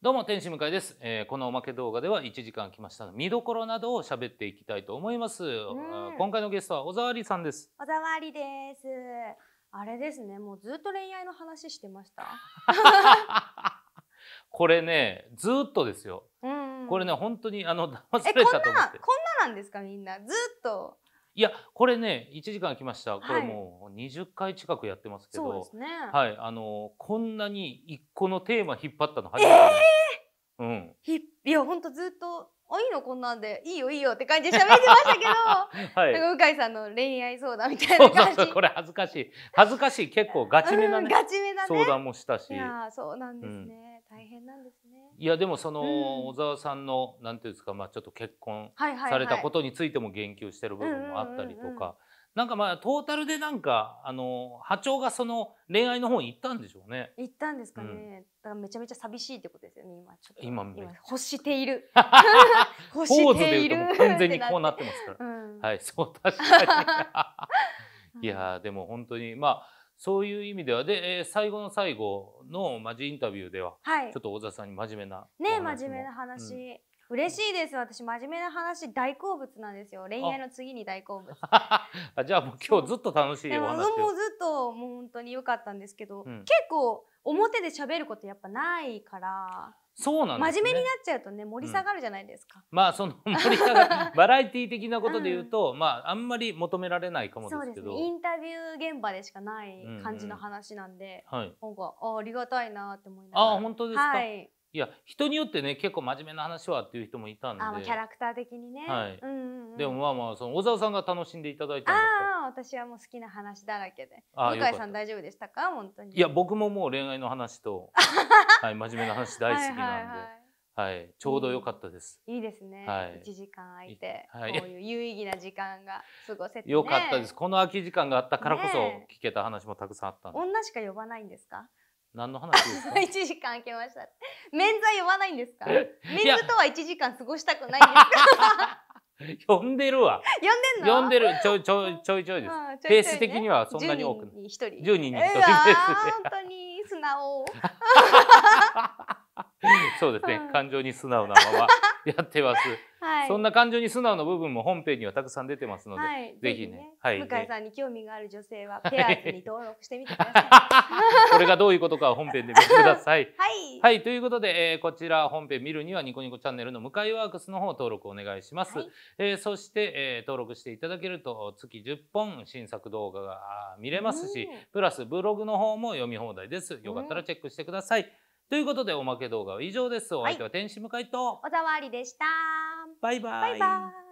どうも天使向井です、えー、このおまけ動画では1時間来ましたが見どころなどを喋っていきたいと思います、うん、今回のゲストは小沢里さんです小沢里ですあれですねもうずっと恋愛の話してました これねずっとですよ、うん、これね本当にあの騙されたと思ってこんななんですかみんなずっといやこれね1時間来ましたこれもう20回近くやってますけど、はい、ねはい、あのこんなに1個のテーマ引っ張ったの初めて、えーうん、いや本当ずっと「あいいのこんなんでいいよいいよ」って感じで喋ってましたけど、はい、なんか向井さんの恋愛相談みたいな感じこれ恥ずかしい恥ずかしい結構ガチめなね,、ガチめだね相談もしたしいやそうなんですね、うん、大変なんですねいやでもその、小沢さんのなんていうんですか、まあ、ちょっと結婚されたことについても言及してる部分もあったりとか。なんかまあトータルでなんかあの波長がその恋愛の方に行ったんでしょうね。行ったんですかね。うん、だからめちゃめちゃ寂しいってことですよね。今ちょっと今今欲している。欲している。完全にこうなってますから。うん、はい、そう確かに。いやでも本当にまあ。そういう意味ではで、えー、最後の最後のマジインタビューでは、はい、ちょっと小沢さんに真面目なね真面目な話、嬉しいです私真面目な話大好物なんですよ恋愛の次に大好物あ じゃあもう今日ずっと楽しいお話もうずっともう本当に良かったんですけど、うん、結構表で喋ることやっぱないからそうなん、ね、真面目になっちゃうとね盛り下がるじゃないですか、うん、まあその盛り下がバラエティー的なことで言うと、うん、まああんまり求められないかもですけど、ね、インタビュー現場でしかない感じの話なんで、うんうん、はい、なんかあありがたいなって思いながらあ本当ですか、はい、いや人によってね結構真面目な話はっていう人もいたんであキャラクター的にね、でもまあまあその小沢さんが楽しんでいただいたでああ私はもう好きな話だらけで向井さん大丈夫でしたか本当にいや僕ももう恋愛の話と、はい、真面目な話大好きなんで。はいちょうど良かったです、いいですね。はい、1時間空いて、はい、こういう有意義な時間が過ごせて、ね、良かったです。この空き時間があったからこそ聞けた話もたくさんあったんで、女しか呼ばないんですか？何の話ですか 一時間空けました免罪呼ばないんですか免罪とは一時間過ごしたくないんですか 呼んでるわ呼んでん呼んでるちょいちょいちょいちょいです、ペース的にはそんなに多くない1人に1人に1人です、本当に素直 そうですね、感情に素直なままやってますそんな感情に素直な部分も本編にはたくさん出てますので、はい、ぜひねはい、向井さんに興味がある女性はペアーズに登録してみてください。これがどういうことか本編で見てください。はい、はい、ということで、えー、こちら本編見るにはニコニコチャンネルの向井ワークスの方登録お願いします。はい、えー、そして、えー、登録していただけると月10本新作動画が見れますし、プラスブログの方も読み放題です。よかったらチェックしてください。ということでおまけ動画は以上です。お相手は天使向井と小沢ありでした。拜拜。